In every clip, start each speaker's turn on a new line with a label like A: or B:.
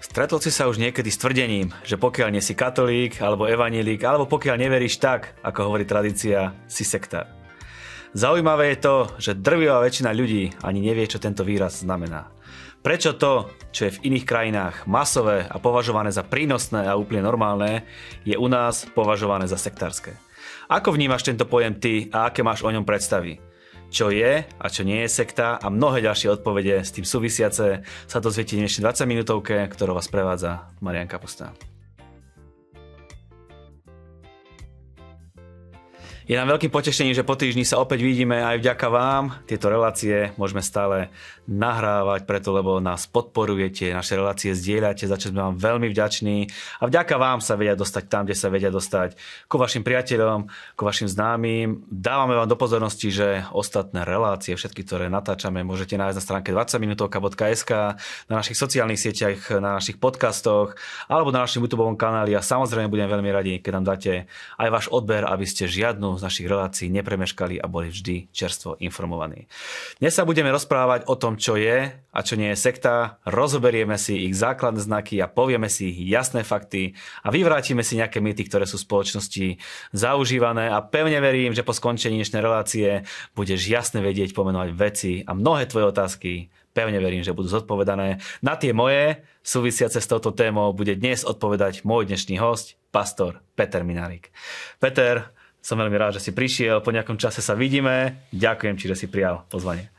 A: Stretol si sa už niekedy s tvrdením, že pokiaľ nie si katolík alebo evanílik, alebo pokiaľ neveríš tak, ako hovorí tradícia, si sekta. Zaujímavé je to, že drvivá väčšina ľudí ani nevie, čo tento výraz znamená. Prečo to, čo je v iných krajinách masové a považované za prínosné a úplne normálne, je u nás považované za sektárske? Ako vnímaš tento pojem ty a aké máš o ňom predstavy? čo je a čo nie je sekta a mnohé ďalšie odpovede s tým súvisiace sa dozviete dnešnej 20 minútovke, ktorú vás prevádza Marian Kapusta. Je nám veľkým potešením, že po týždni sa opäť vidíme aj vďaka vám. Tieto relácie môžeme stále nahrávať, preto lebo nás podporujete, naše relácie zdieľate, za čo sme vám veľmi vďační. A vďaka vám sa vedia dostať tam, kde sa vedia dostať, ku vašim priateľom, ku vašim známym. Dávame vám do pozornosti, že ostatné relácie, všetky, ktoré natáčame, môžete nájsť na stránke 20minutovka.sk, na našich sociálnych sieťach, na našich podcastoch alebo na našom YouTube kanáli. A samozrejme budem veľmi radi, keď nám dáte aj váš odber, aby ste žiadnu žiadnu z našich relácií nepremeškali a boli vždy čerstvo informovaní. Dnes sa budeme rozprávať o tom, čo je a čo nie je sekta, rozoberieme si ich základné znaky a povieme si ich jasné fakty a vyvrátime si nejaké mýty, ktoré sú v spoločnosti zaužívané a pevne verím, že po skončení dnešnej relácie budeš jasne vedieť pomenovať veci a mnohé tvoje otázky pevne verím, že budú zodpovedané. Na tie moje súvisiace s touto témou bude dnes odpovedať môj dnešný host, pastor Peter Minarik. Peter, som veľmi rád, že si prišiel. Po nejakom čase sa vidíme. Ďakujem čiže že si prijal pozvanie.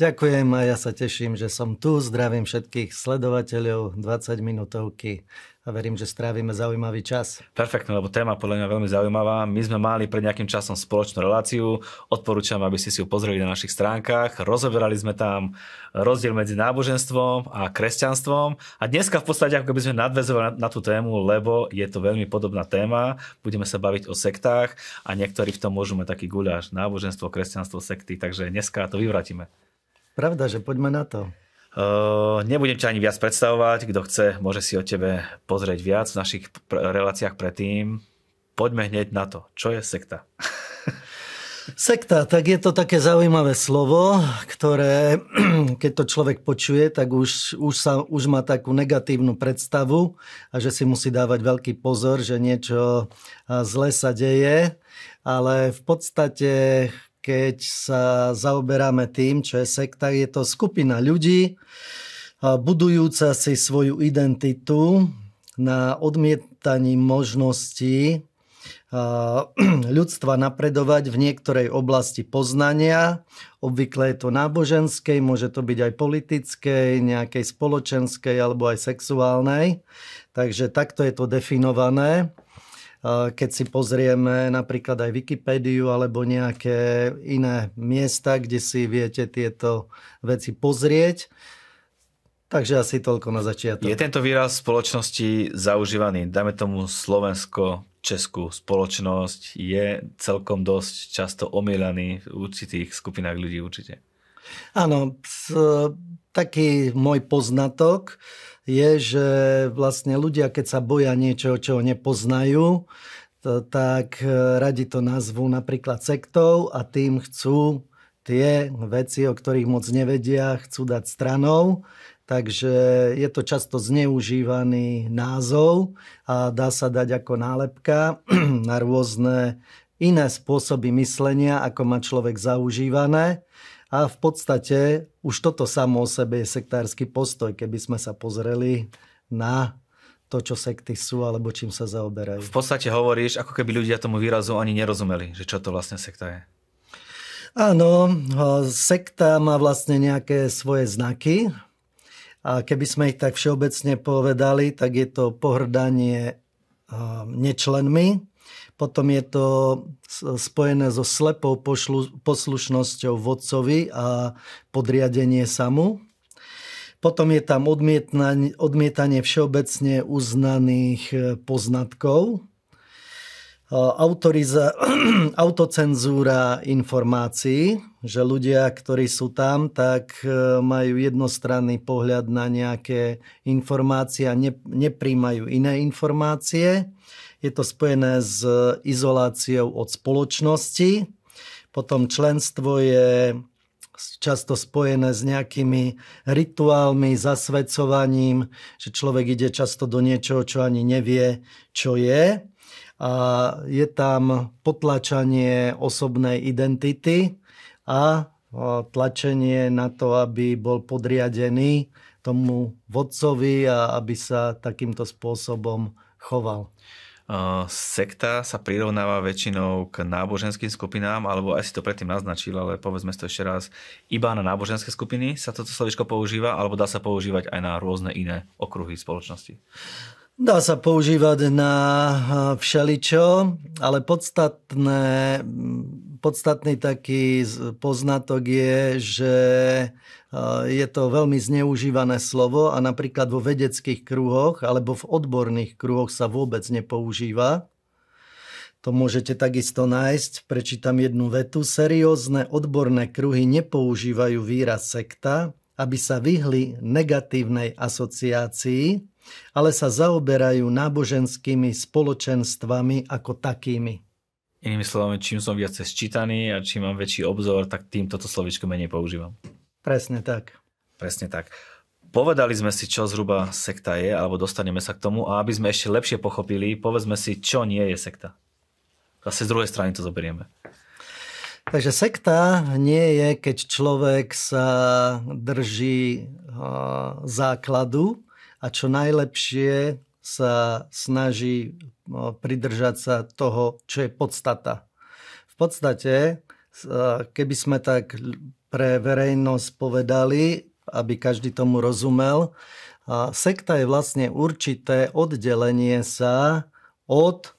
B: Ďakujem a ja sa teším, že som tu. Zdravím všetkých sledovateľov 20 minútovky a verím, že strávime zaujímavý čas. Perfektne, lebo téma podľa mňa veľmi zaujímavá. My sme mali pred nejakým časom spoločnú reláciu.
A: Odporúčam, aby ste si ju pozreli na našich stránkach. Rozoberali sme tam rozdiel medzi náboženstvom a kresťanstvom. A dneska v podstate ako by sme nadvezovali na, na tú tému, lebo je to veľmi podobná téma. Budeme sa baviť o sektách a niektorí v tom môžu taký guľaš náboženstvo, kresťanstvo, sekty. Takže dneska to vyvratíme.
B: Pravda, že poďme na to.
A: Uh, nebudem ťa ani viac predstavovať. Kto chce, môže si o tebe pozrieť viac v našich pr- reláciách predtým. Poďme hneď na to. Čo je sekta?
B: Sekta, tak je to také zaujímavé slovo, ktoré keď to človek počuje, tak už, už, sa, už má takú negatívnu predstavu a že si musí dávať veľký pozor, že niečo zle sa deje. Ale v podstate keď sa zaoberáme tým, čo je sekta. Je to skupina ľudí, budujúca si svoju identitu na odmietaní možností ľudstva napredovať v niektorej oblasti poznania. Obvykle je to náboženskej, môže to byť aj politickej, nejakej spoločenskej alebo aj sexuálnej. Takže takto je to definované. Eh, keď si pozrieme napríklad aj Wikipédiu alebo nejaké iné miesta, kde si viete tieto veci pozrieť. Takže asi toľko na začiatok. Je
A: tento výraz spoločnosti zaužívaný? Dáme tomu Slovensko, Českú spoločnosť je celkom dosť často omielaný v určitých skupinách ľudí určite.
B: Áno, taký môj poznatok je, že vlastne ľudia, keď sa boja niečoho, čo nepoznajú, to, tak e, radi to nazvu napríklad sektou a tým chcú tie veci, o ktorých moc nevedia, chcú dať stranou. Takže je to často zneužívaný názov a dá sa dať ako nálepka na rôzne iné spôsoby myslenia, ako má človek zaužívané. A v podstate už toto samo o sebe je sektársky postoj, keby sme sa pozreli na to, čo sekty sú alebo čím sa zaoberajú. V
A: podstate hovoríš, ako keby ľudia tomu výrazu ani nerozumeli, že čo to vlastne sekta je.
B: Áno, sekta má vlastne nejaké svoje znaky a keby sme ich tak všeobecne povedali, tak je to pohrdanie nečlenmi, potom je to spojené so slepou poslušnosťou vodcovi a podriadenie samu. Potom je tam odmietanie všeobecne uznaných e, poznatkov, e, autoriza- autocenzúra informácií, že ľudia, ktorí sú tam, tak e, majú jednostranný pohľad na nejaké informácie a ne- nepríjmajú iné informácie. Je to spojené s izoláciou od spoločnosti. Potom členstvo je často spojené s nejakými rituálmi, zasvedcovaním, že človek ide často do niečoho, čo ani nevie, čo je. A je tam potlačanie osobnej identity a tlačenie na to, aby bol podriadený tomu vodcovi a aby sa takýmto spôsobom choval.
A: Sekta sa prirovnáva väčšinou k náboženským skupinám, alebo aj si to predtým naznačil, ale povedzme to ešte raz. Iba na náboženské skupiny sa toto slovičko používa, alebo dá sa používať aj na rôzne iné okruhy spoločnosti?
B: Dá sa používať na eh, všeličo, ale podstatné, podstatný taký poznatok je, že eh, je to veľmi zneužívané slovo a napríklad vo vedeckých kruhoch alebo v odborných kruhoch sa vôbec nepoužíva. To môžete takisto nájsť. Prečítam jednu vetu. Seriózne odborné kruhy nepoužívajú výraz sekta, aby sa vyhli negatívnej asociácii, ale sa zaoberajú náboženskými spoločenstvami ako takými.
A: Inými slovami, čím som viac sčítaný a čím mám väčší obzor, tak tým toto slovičko menej používam.
B: Presne tak.
A: Presne tak. Povedali sme si, čo zhruba sekta je, alebo dostaneme sa k tomu. A aby sme ešte lepšie pochopili, povedzme si, čo nie je sekta. Zase z druhej strany to zoberieme.
B: Takže sekta nie je, keď človek sa drží základu, a čo najlepšie sa snaží no, pridržať sa toho, čo je podstata. V podstate, e, keby sme tak pre verejnosť povedali, aby každý tomu rozumel, e, sekta je vlastne určité oddelenie sa od e,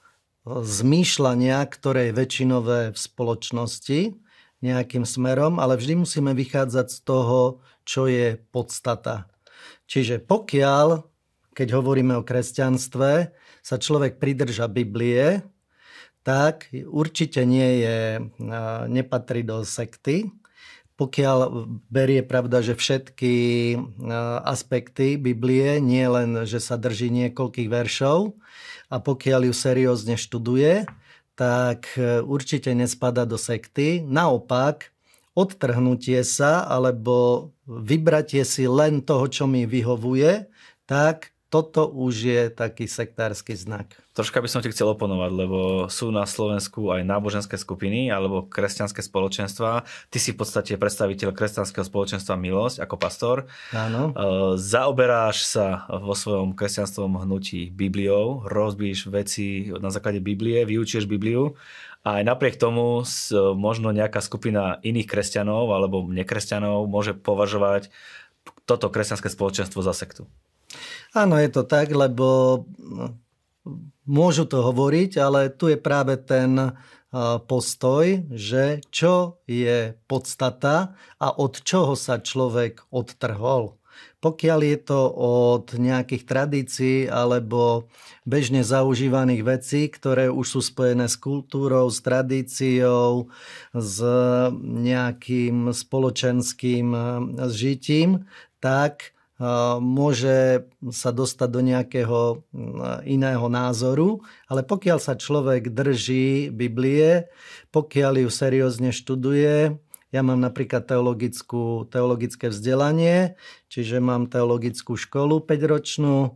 B: zmýšľania, ktoré je väčšinové v spoločnosti nejakým smerom, ale vždy musíme vychádzať z toho, čo je podstata. Čiže pokiaľ, keď hovoríme o kresťanstve, sa človek pridrža Biblie, tak určite nie je, nepatrí do sekty, pokiaľ berie pravda, že všetky aspekty Biblie, nie len, že sa drží niekoľkých veršov a pokiaľ ju seriózne študuje, tak e, určite nespada do sekty. Naopak, odtrhnutie sa alebo vybratie si len toho, čo mi vyhovuje, tak toto už je taký sektársky znak.
A: Troška by som ti chcel oponovať, lebo sú na Slovensku aj náboženské skupiny alebo kresťanské spoločenstva. Ty si v podstate predstaviteľ kresťanského spoločenstva Milosť ako pastor. Áno. Eh, zaoberáš sa vo svojom kresťanstvom hnutí Bibliou, rozbíš veci na základe Biblie, vyučieš Bibliu a aj napriek tomu e, možno nejaká skupina iných kresťanov alebo nekresťanov môže považovať toto kresťanské spoločenstvo za sektu.
B: Áno, je to tak, lebo no, môžu to hovoriť, ale tu je práve ten e, postoj, že čo je podstata a od čoho sa človek odtrhol. Pokiaľ je to od nejakých tradícií alebo bežne zaužívaných vecí, ktoré už sú spojené s kultúrou, s tradíciou, s nejakým spoločenským eh, žitím, tak eh, môže sa dostať do nejakého eh, iného názoru, ale pokiaľ sa človek drží Biblie, pokiaľ ju seriózne študuje, ja mám napríklad teologickú, teologické vzdelanie, čiže mám teologickú školu 5-ročnú,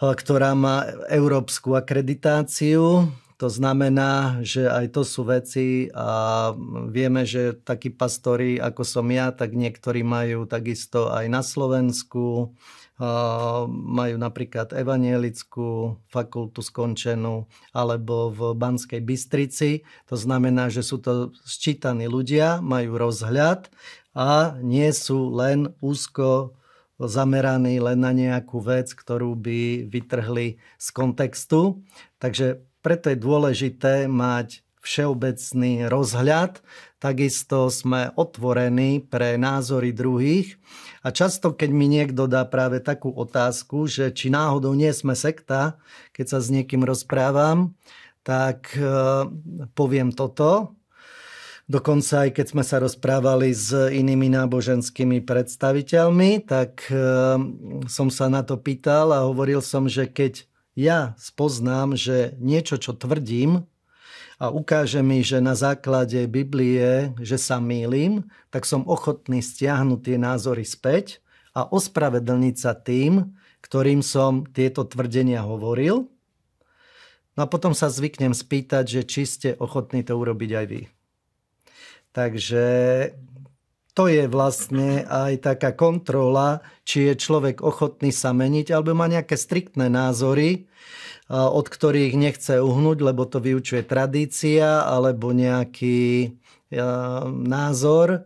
B: ktorá má európsku akreditáciu. To znamená, že aj to sú veci a vieme, že takí pastori ako som ja, tak niektorí majú takisto aj na Slovensku majú napríklad evanielickú fakultu skončenú alebo v Banskej Bystrici. To znamená, že sú to sčítaní ľudia, majú rozhľad a nie sú len úzko zameraní len na nejakú vec, ktorú by vytrhli z kontextu. Takže preto je dôležité mať všeobecný rozhľad, Takisto sme otvorení pre názory druhých a často, keď mi niekto dá práve takú otázku, že či náhodou nie sme sekta, keď sa s niekým rozprávam, tak e, poviem toto. Dokonca aj keď sme sa rozprávali s inými náboženskými predstaviteľmi, tak e, som sa na to pýtal a hovoril som, že keď ja spoznám, že niečo, čo tvrdím, a ukáže mi, že na základe Biblie, že sa mýlim, tak som ochotný stiahnuť tie názory späť a ospravedlniť sa tým, ktorým som tieto tvrdenia hovoril. No a potom sa zvyknem spýtať, že či ste ochotní to urobiť aj vy. Takže to je vlastne aj taká kontrola, či je človek ochotný sa meniť, alebo má nejaké striktné názory, od ktorých nechce uhnúť, lebo to vyučuje tradícia, alebo nejaký názor,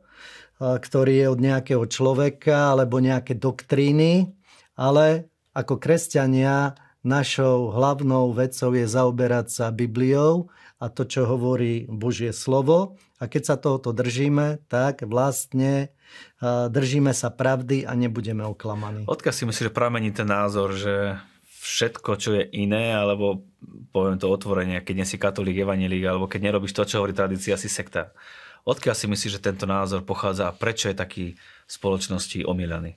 B: ktorý je od nejakého človeka, alebo nejaké doktríny. Ale ako kresťania našou hlavnou vecou je zaoberať sa Bibliou a to, čo hovorí Božie slovo a keď sa tohoto držíme, tak vlastne držíme sa pravdy a nebudeme oklamaní.
A: Odkiaľ si myslíš, že pramení ten názor, že všetko, čo je iné, alebo poviem to otvorenie, keď nie si katolík, evanilík, alebo keď nerobíš to, čo hovorí tradícia, si sekta. Odkiaľ si myslíš, že tento názor pochádza a prečo je taký v spoločnosti omielaný? E,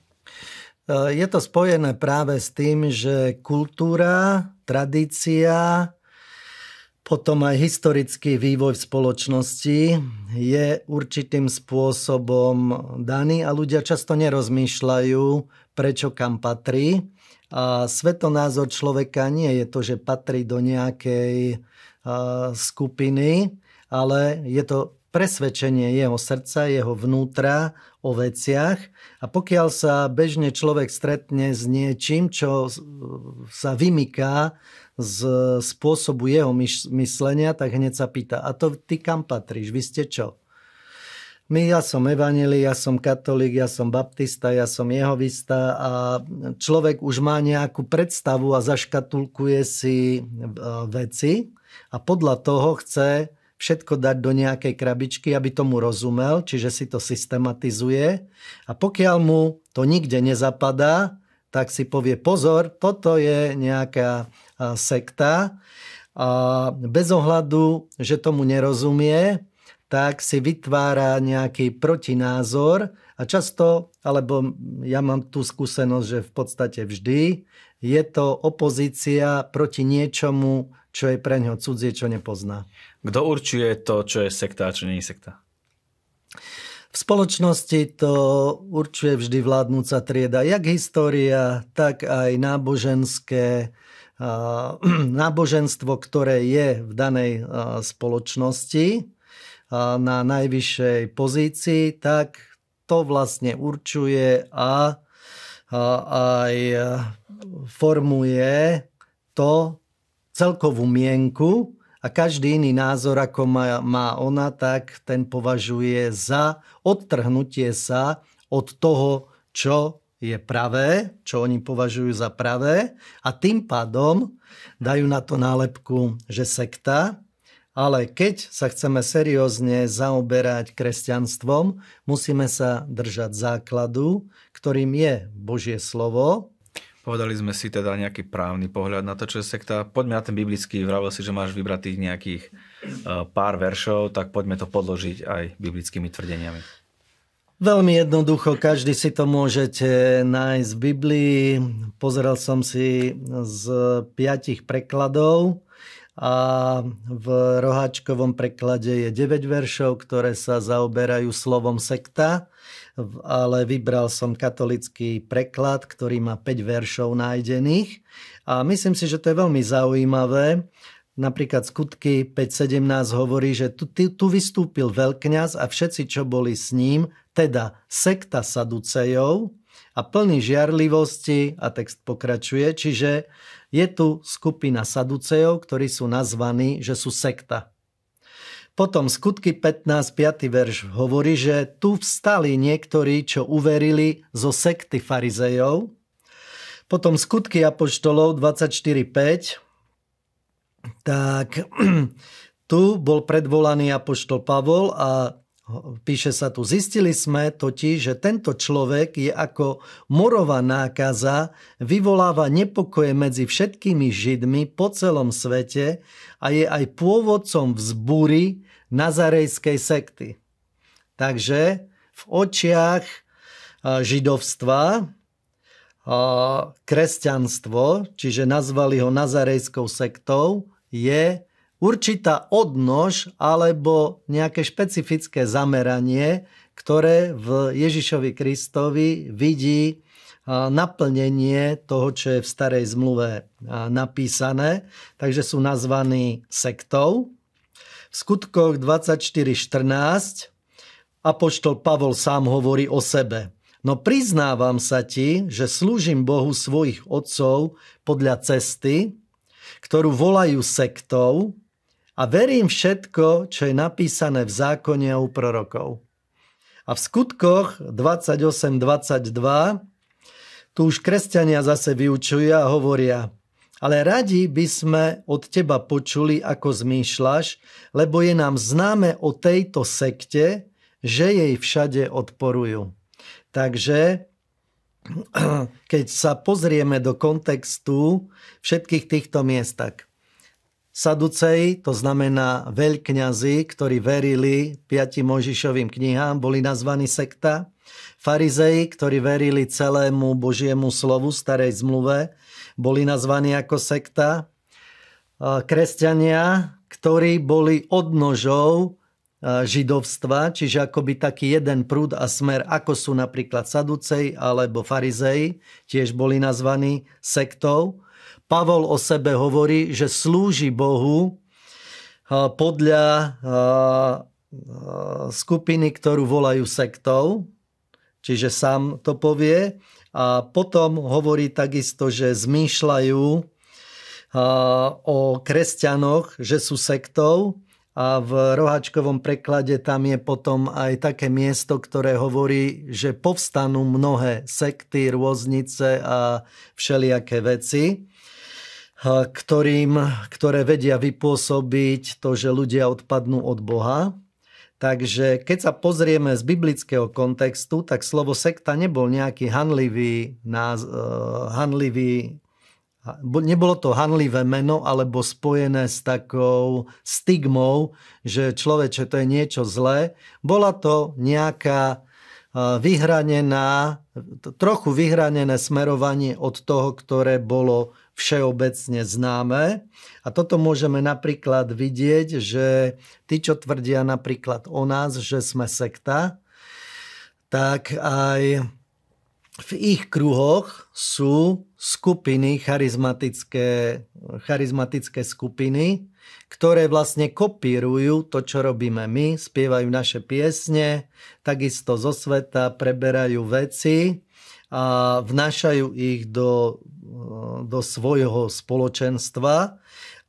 B: je to spojené práve s tým, že kultúra, tradícia, potom aj historický vývoj v spoločnosti je určitým spôsobom daný a ľudia často nerozmýšľajú, prečo kam patrí. A svetonázor človeka nie je to, že patrí do nejakej skupiny, ale je to presvedčenie jeho srdca, jeho vnútra o veciach. A pokiaľ sa bežne človek stretne s niečím, čo sa vymyká z spôsobu jeho myslenia, tak hneď sa pýta, a to ty kam patríš, vy ste čo? My, ja som evanelí, ja som katolík, ja som baptista, ja som jehovista a človek už má nejakú predstavu a zaškatulkuje si e, veci a podľa toho chce všetko dať do nejakej krabičky, aby tomu rozumel, čiže si to systematizuje a pokiaľ mu to nikde nezapadá, tak si povie pozor, toto je nejaká sekta. A bez ohľadu, že tomu nerozumie, tak si vytvára nejaký protinázor a často, alebo ja mám tú skúsenosť, že v podstate vždy je to opozícia proti niečomu, čo je pre neho cudzie, čo nepozná.
A: Kto určuje to, čo je sekta a čo nie je sekta?
B: V spoločnosti to určuje vždy vládnúca trieda, jak história, tak aj náboženské Ehm, náboženstvo, ktoré je v danej eh, spoločnosti eh, na najvyššej pozícii, tak to vlastne určuje a aj eh, formuje to celkovú mienku a každý iný názor, ako má, ona, tak ten považuje za odtrhnutie sa od toho, čo je pravé, čo oni považujú za pravé a tým pádom dajú na to nálepku, že sekta, ale keď sa chceme seriózne zaoberať kresťanstvom, musíme sa držať základu, ktorým je Božie slovo.
A: Povedali sme si teda nejaký právny pohľad na to, čo je sekta. Poďme na ten biblický. Vravel si, že máš vybratých nejakých eh, pár veršov, tak poďme to podložiť aj biblickými tvrdeniami.
B: Veľmi jednoducho, každý si to môžete nájsť v Biblii. Pozeral som si z piatich prekladov a v roháčkovom preklade je 9 veršov, ktoré sa zaoberajú slovom sekta, ale vybral som katolický preklad, ktorý má 5 veršov nájdených a myslím si, že to je veľmi zaujímavé, Napríklad skutky 5.17 hovorí, že tu, tu vystúpil veľkňaz a všetci, čo boli s ním, teda sekta saducejov a plný žiarlivosti a text pokračuje, čiže je tu skupina saducejov, ktorí sú nazvaní, že sú sekta. Potom skutky 15, 5. verš hovorí, že tu vstali niektorí, čo uverili zo sekty farizejov. Potom skutky apoštolov 24.5. Tak tu bol predvolaný apoštol Pavol a píše sa tu, zistili sme totiž, že tento človek je ako morová nákaza, vyvoláva nepokoje medzi všetkými Židmi po celom svete a je aj pôvodcom vzbúry nazarejskej sekty. Takže v očiach židovstva kresťanstvo, čiže nazvali ho nazarejskou sektou, je určitá odnož alebo nejaké špecifické zameranie, ktoré v Ježišovi Kristovi vidí naplnenie toho, čo je v starej zmluve napísané, takže sú nazvaní sektou. V skutkoch 24.14 Apoštol Pavol sám hovorí o sebe. No priznávam sa ti, že slúžim Bohu svojich otcov podľa cesty, ktorú volajú sektou, a verím všetko, čo je napísané v zákone a u prorokov. A v skutkoch 28.22 tu už kresťania zase vyučujú a hovoria, ale radi by sme od teba počuli, ako zmýšľaš, lebo je nám známe o tejto sekte, že jej všade odporujú. Takže keď sa pozrieme do kontextu všetkých týchto miest, tak Saducej, to znamená veľkňazi, ktorí verili piatim Možišovým knihám, boli nazvaní sekta. Farizei, ktorí verili celému Božiemu slovu, starej zmluve, boli nazvaní ako sekta. Kresťania, ktorí boli odnožou židovstva, čiže akoby taký jeden prúd a smer, ako sú napríklad Saducej alebo Farizei, tiež boli nazvaní sektou. Pavol o sebe hovorí, že slúži Bohu eh, podľa eh, eh, skupiny, ktorú volajú sektov, čiže sám to povie. A potom hovorí takisto, že zmýšľajú o kresťanoch, že sú sektov a v rohačkovom preklade tam je potom aj také miesto, ktoré hovorí, že povstanú mnohé sekty, rôznice a všelijaké veci, ktorým, ktoré vedia vypôsobiť to, že ľudia odpadnú od Boha. Takže keď sa pozrieme z biblického kontextu, tak slovo sekta nebol nejaký hanlivý, náz, hanlivý nebolo to hanlivé meno alebo spojené s takou stigmou, že človeče to je niečo zlé. Bola to nejaká vyhranená, trochu vyhranené smerovanie od toho, ktoré bolo všeobecne známe. A toto môžeme napríklad vidieť, že tí, čo tvrdia napríklad o nás, že sme sekta, tak aj v ich kruhoch sú skupiny, charizmatické, charizmatické skupiny, ktoré vlastne kopírujú to, čo robíme my, spievajú naše piesne, takisto zo sveta preberajú veci a vnášajú ich do, do svojho spoločenstva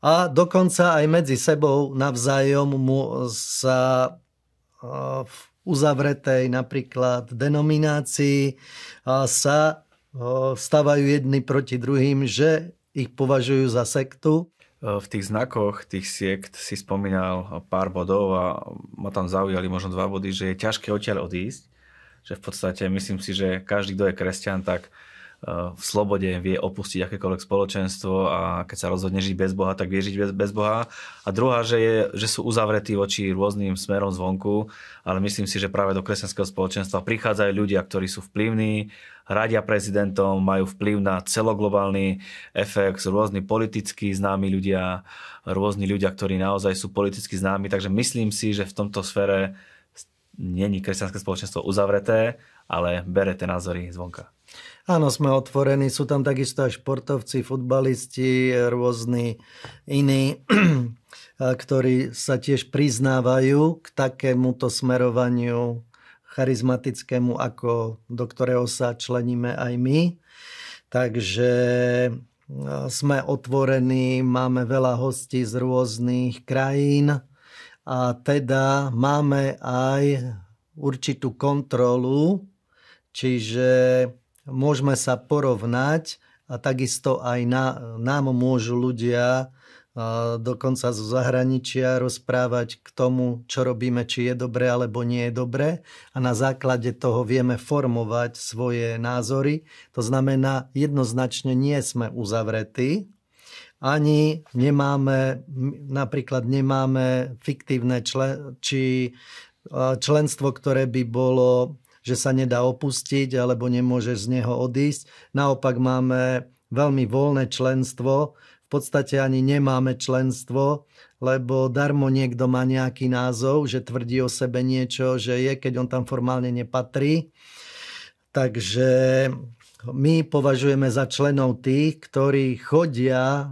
B: a dokonca aj medzi sebou navzájom mu sa v uzavretej napríklad denominácii sa stavajú jedni proti druhým, že ich považujú za sektu.
A: V tých znakoch tých siekt si spomínal pár bodov a ma tam zaujali možno dva body, že je ťažké odtiaľ odísť, že v podstate myslím si, že každý, kto je kresťan, tak Eh, v slobode vie opustiť akékoľvek spoločenstvo a keď sa rozhodne žiť bez Boha, tak vie žiť bez, bez Boha. A druhá, že, je, že sú uzavretí voči rôznym smerom zvonku, ale myslím si, že práve do kresťanského spoločenstva prichádzajú ľudia, ktorí sú vplyvní, radia prezidentom, majú vplyv na celoglobálny efekt, sú rôzni politicky známi ľudia, rôzni ľudia, ktorí naozaj sú politicky známi, takže myslím si, že v tomto sfere není kresťanské spoločenstvo uzavreté, ale berete názory zvonka.
B: Áno, sme otvorení, sú tam takisto aj športovci, futbalisti, rôzni iní, ktorí sa tiež priznávajú k takémuto smerovaniu charizmatickému, ako do ktorého sa členíme aj my. Takže sme otvorení, máme veľa hostí z rôznych krajín a teda máme aj určitú kontrolu, čiže môžeme sa porovnať a takisto aj na, nám môžu ľudia dokonca zo zahraničia rozprávať k tomu, čo robíme, či je dobre alebo nie je dobre a na základe toho vieme formovať svoje názory. To znamená, jednoznačne nie sme uzavretí, ani nemáme, napríklad nemáme fiktívne člen, či členstvo, ktoré by bolo že sa nedá opustiť alebo nemôžeš z neho odísť. Naopak máme veľmi voľné členstvo, v podstate ani nemáme členstvo, lebo darmo niekto má nejaký názov, že tvrdí o sebe niečo, že je, keď on tam formálne nepatrí. Takže my považujeme za členov tých, ktorí chodia e,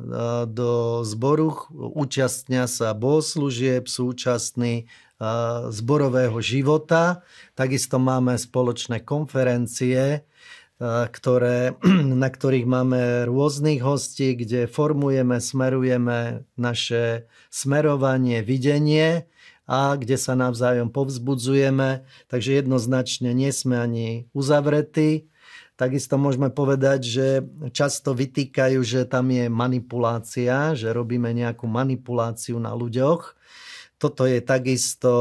B: do zboru, účastnia sa bohoslúžieb, sú účastní Eh, zborového života. Takisto máme spoločné konferencie, eh, ktoré, na ktorých máme rôznych hostí, kde formujeme, smerujeme naše smerovanie, videnie a kde sa navzájom povzbudzujeme. Takže jednoznačne nie sme ani uzavretí. Takisto môžeme povedať, že často vytýkajú, že tam je manipulácia, že robíme nejakú manipuláciu na ľuďoch toto je takisto,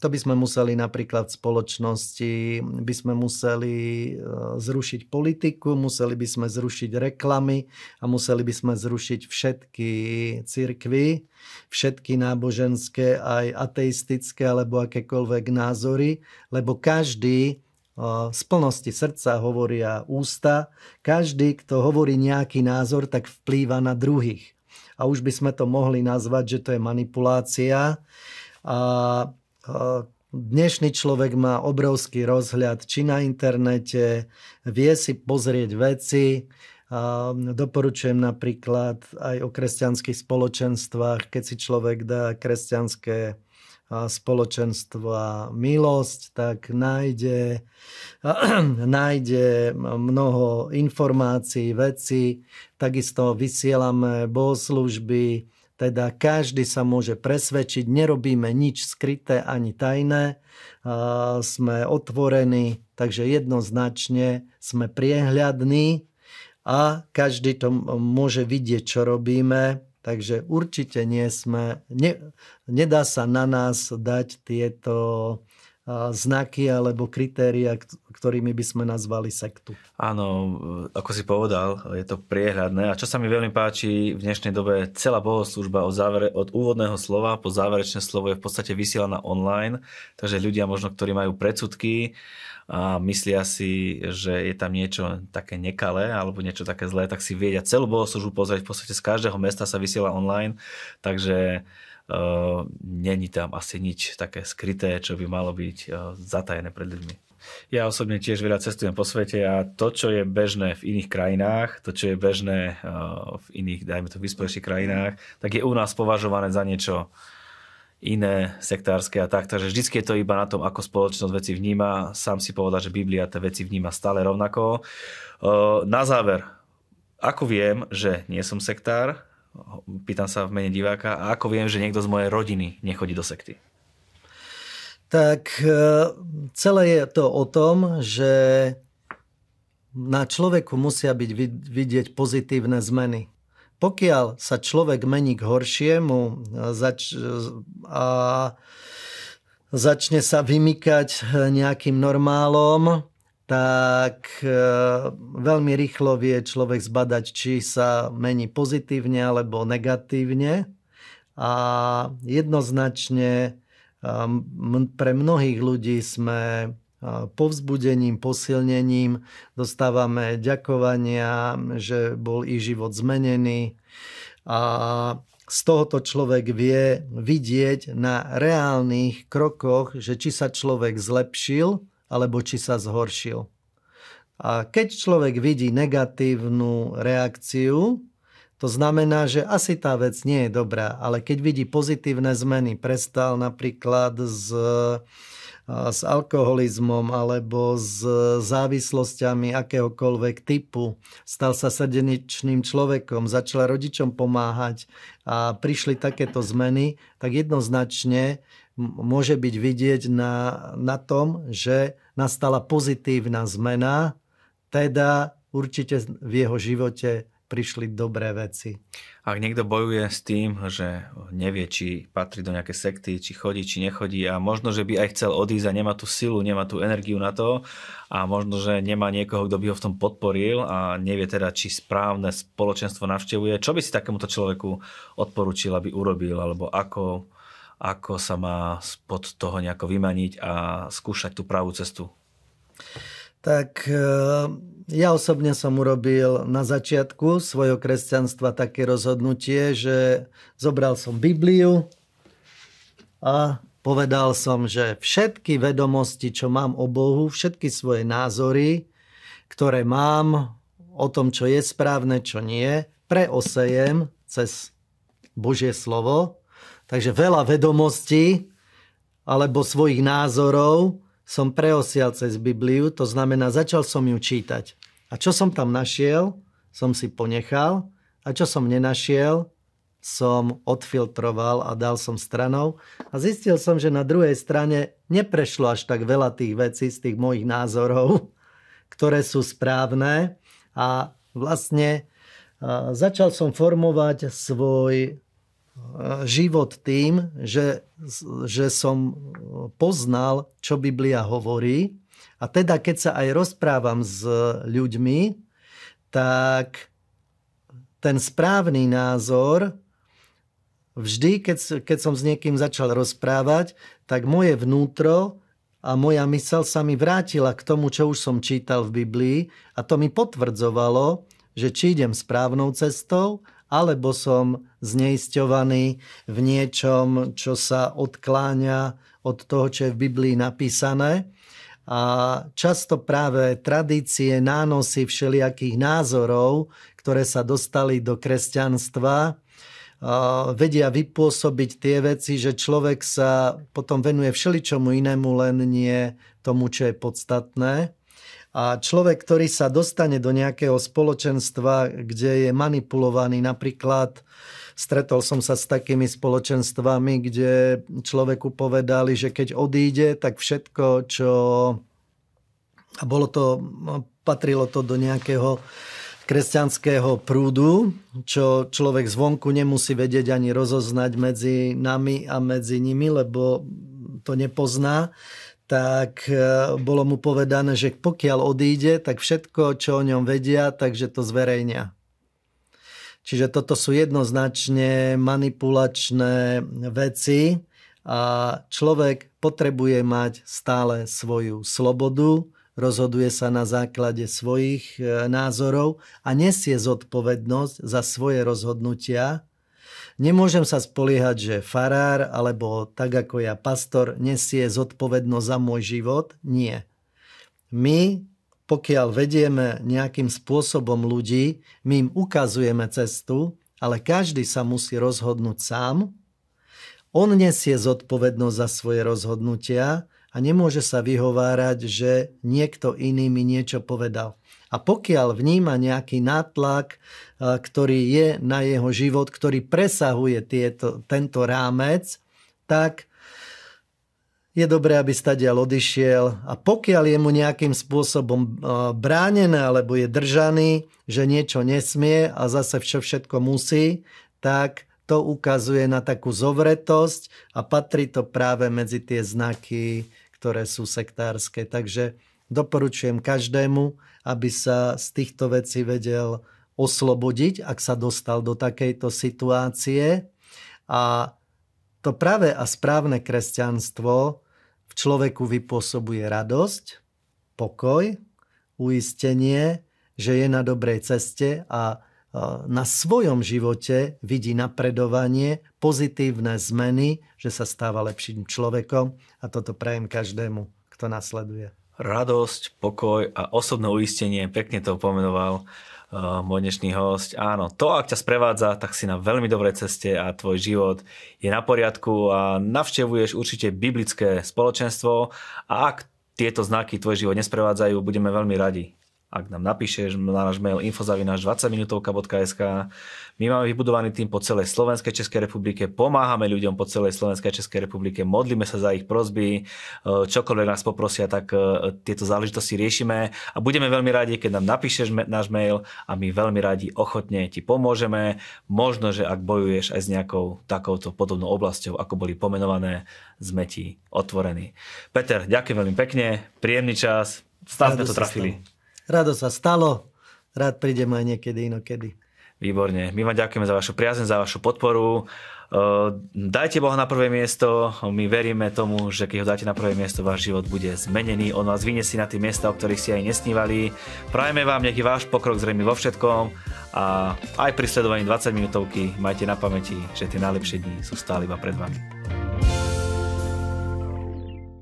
B: to by sme museli napríklad v spoločnosti, by sme museli eh, zrušiť politiku, museli by sme zrušiť reklamy a museli by sme zrušiť všetky cirkvy, všetky náboženské, aj ateistické alebo akékoľvek názory, lebo každý eh, z plnosti srdca hovoria ústa. Každý, kto hovorí nejaký názor, tak vplýva na druhých a už by sme to mohli nazvať, že to je manipulácia. A dnešný človek má obrovský rozhľad či na internete, vie si pozrieť veci, Doporučujem napríklad aj o kresťanských spoločenstvách, keď si človek dá kresťanské spoločenstva milosť, tak nájde, nájde mnoho informácií, veci, Takisto vysielame bohoslužby, teda každý sa môže presvedčiť, nerobíme nič skryté ani tajné, sme otvorení, takže jednoznačne sme priehľadní a každý to môže vidieť, čo robíme Takže určite nie sme, ne, nedá sa na nás dať tieto znaky alebo kritéria, ktorými by sme nazvali sektu.
A: Áno, e, ako si povedal, je to priehľadné. A čo sa mi veľmi páči v dnešnej dobe, celá bohoslužba od, závere, od úvodného slova po záverečné slovo je v podstate vysielaná online, takže ľudia možno, ktorí majú predsudky, a myslia si, že je tam niečo také nekalé alebo niečo také zlé, tak si vedia celú bohoslužbu pozrieť. V podstate z každého mesta sa vysiela online, takže uh, není tam asi nič také skryté, čo by malo byť uh, zatajené pred ľuďmi. Ja osobne tiež veľa cestujem po svete a to, čo je bežné v iných krajinách, to, čo je bežné e, v iných, dajme to, vyspelejších krajinách, tak je u nás považované za niečo iné sektárske a tak. Takže vždy je to iba na tom, ako spoločnosť veci vníma. Sám si povedal, že Biblia tie veci vníma stále rovnako. Na záver, ako viem, že nie som sektár, pýtam sa v mene diváka, a ako viem, že niekto z mojej rodiny nechodí do sekty?
B: Tak celé je to o tom, že na človeku musia byť vidieť pozitívne zmeny pokiaľ sa človek mení k horšiemu zač- a začne sa vymykať nejakým normálom, tak e, veľmi rýchlo vie človek zbadať, či sa mení pozitívne alebo negatívne. A jednoznačne e, pre mnohých ľudí sme povzbudením, posilnením, dostávame ďakovania, že bol ich život zmenený a z tohoto človek vie vidieť na reálnych krokoch, že či sa človek zlepšil alebo či sa zhoršil. A keď človek vidí negatívnu reakciu, to znamená, že asi tá vec nie je dobrá, ale keď vidí pozitívne zmeny, prestal napríklad s s alkoholizmom alebo s závislosťami akéhokoľvek typu. Stal sa srdeničným človekom, začal rodičom pomáhať a prišli takéto zmeny, tak jednoznačne môže byť vidieť na, na tom, že nastala pozitívna zmena, teda určite v jeho živote prišli dobré veci.
A: Ak niekto bojuje s tým, že nevie, či patrí do nejaké sekty, či chodí, či nechodí a možno, že by aj chcel odísť a nemá tú silu, nemá tú energiu na to a možno, že nemá niekoho, kto by ho v tom podporil a nevie teda, či správne spoločenstvo navštevuje, čo by si takémuto človeku odporučil, aby urobil alebo ako, ako sa má spod toho nejako vymaniť a skúšať tú pravú cestu?
B: tak e, ja osobne som urobil na začiatku svojho kresťanstva také rozhodnutie, že zobral som Bibliu a povedal som, že všetky vedomosti, čo mám o Bohu, všetky svoje názory, ktoré mám o tom, čo je správne, čo nie, preosejem cez Božie slovo. Takže veľa vedomostí alebo svojich názorov som preosial cez Bibliu, to znamená, začal som ju čítať. A čo som tam našiel, som si ponechal a čo som nenašiel, som odfiltroval a dal som stranou a zistil som, že na druhej strane neprešlo až tak veľa tých vecí z tých mojich názorov, ktoré sú správne a vlastne začal som formovať svoj život tým, že, že som poznal, čo Biblia hovorí. A teda, keď sa aj rozprávam s ľuďmi, tak ten správny názor, vždy, keď, keď som s niekým začal rozprávať, tak moje vnútro a moja mysel sa mi vrátila k tomu, čo už som čítal v Biblii a to mi potvrdzovalo, že či idem správnou cestou alebo som zneisťovaný v niečom, čo sa odkláňa od toho, čo je v Biblii napísané. A často práve tradície, nánosy všelijakých názorov, ktoré sa dostali do kresťanstva, vedia vypôsobiť tie veci, že človek sa potom venuje všeličomu inému, len nie tomu, čo je podstatné. A človek, ktorý sa dostane do nejakého spoločenstva, kde je manipulovaný, napríklad stretol som sa s takými spoločenstvami, kde človeku povedali, že keď odíde, tak všetko, čo... A bolo to, no, patrilo to do nejakého kresťanského prúdu, čo človek zvonku nemusí vedieť ani rozoznať medzi nami a medzi nimi, lebo to nepozná tak e, bolo mu povedané, že pokiaľ odíde, tak všetko, čo o ňom vedia, takže to zverejnia. Čiže toto sú jednoznačne manipulačné veci a človek potrebuje mať stále svoju slobodu, rozhoduje sa na základe svojich e, názorov a nesie zodpovednosť za svoje rozhodnutia Nemôžem sa spoliehať, že farár alebo tak ako ja pastor nesie zodpovednosť za môj život. Nie. My, pokiaľ vedieme nejakým spôsobom ľudí, my im ukazujeme cestu, ale každý sa musí rozhodnúť sám. On nesie zodpovednosť za svoje rozhodnutia a nemôže sa vyhovárať, že niekto iný mi niečo povedal. A pokiaľ vníma nejaký nátlak, e, ktorý je na jeho život, ktorý presahuje tieto, tento rámec, tak je dobré, aby stadiaľ odišiel a pokiaľ je mu nejakým spôsobom e, bránené alebo je držaný, že niečo nesmie a zase čo všetko musí, tak to ukazuje na takú zovretosť a patrí to práve medzi tie znaky, ktoré sú sektárske. Takže doporučujem každému, aby sa z týchto vecí vedel oslobodiť, ak sa dostal do takejto situácie. A to práve a správne kresťanstvo v človeku vypôsobuje radosť, pokoj, uistenie, že je na dobrej ceste a na svojom živote vidí napredovanie, pozitívne zmeny, že sa stáva lepším človekom a toto prajem každému, kto nasleduje
A: radosť, pokoj a osobné uistenie, pekne to pomenoval uh, môj dnešný host. Áno, to, ak ťa sprevádza, tak si na veľmi dobrej ceste a tvoj život je na poriadku a navštevuješ určite biblické spoločenstvo a ak tieto znaky tvoj život nesprevádzajú, budeme veľmi radi ak nám napíšeš na náš mail infozavináš 20minutovka.sk. My máme vybudovaný tým po celej Slovenskej Českej republike, pomáhame ľuďom po celej Slovenskej Českej republike, modlíme sa za ich prozby, e, čokoľvek nás poprosia, tak e, tieto záležitosti riešime a budeme veľmi radi, keď nám napíšeš náš mail a my veľmi radi ochotne ti pomôžeme. Možno, že ak bojuješ aj s nejakou takouto podobnou oblasťou, ako boli pomenované, sme ti otvorení. Peter, ďakujem veľmi pekne, príjemný čas, stále sme to trafili. Stále.
B: Rado sa stalo, rád prídem aj niekedy inokedy.
A: Výborne. My vám ďakujeme za vašu priazň, za vašu podporu. E, dajte Boha na prvé miesto. My veríme tomu, že keď ho dáte na prvé miesto, váš život bude zmenený. On vás vyniesie na tie miesta, o ktorých si aj nesnívali. Prajeme vám nejaký váš pokrok zrejme vo všetkom a aj pri sledovaní 20 minútovky majte na pamäti, že tie najlepšie dni sú stále iba pred vami.